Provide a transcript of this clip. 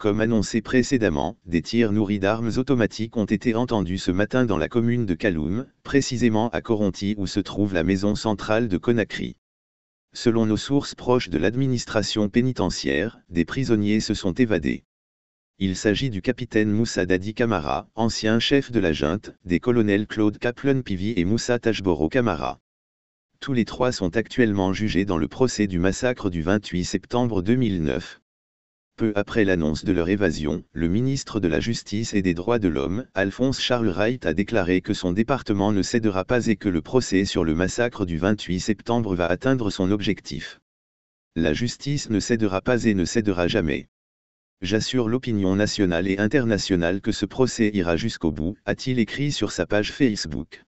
Comme annoncé précédemment, des tirs nourris d'armes automatiques ont été entendus ce matin dans la commune de Kaloum, précisément à Coronti où se trouve la maison centrale de Conakry. Selon nos sources proches de l'administration pénitentiaire, des prisonniers se sont évadés. Il s'agit du capitaine Moussa Dadi Kamara, ancien chef de la junte, des colonels Claude Kaplan Pivi et Moussa Tachboro Kamara. Tous les trois sont actuellement jugés dans le procès du massacre du 28 septembre 2009. Peu après l'annonce de leur évasion, le ministre de la Justice et des Droits de l'Homme, Alphonse Charles Wright a déclaré que son département ne cédera pas et que le procès sur le massacre du 28 septembre va atteindre son objectif. La justice ne cédera pas et ne cédera jamais. J'assure l'opinion nationale et internationale que ce procès ira jusqu'au bout, a-t-il écrit sur sa page Facebook.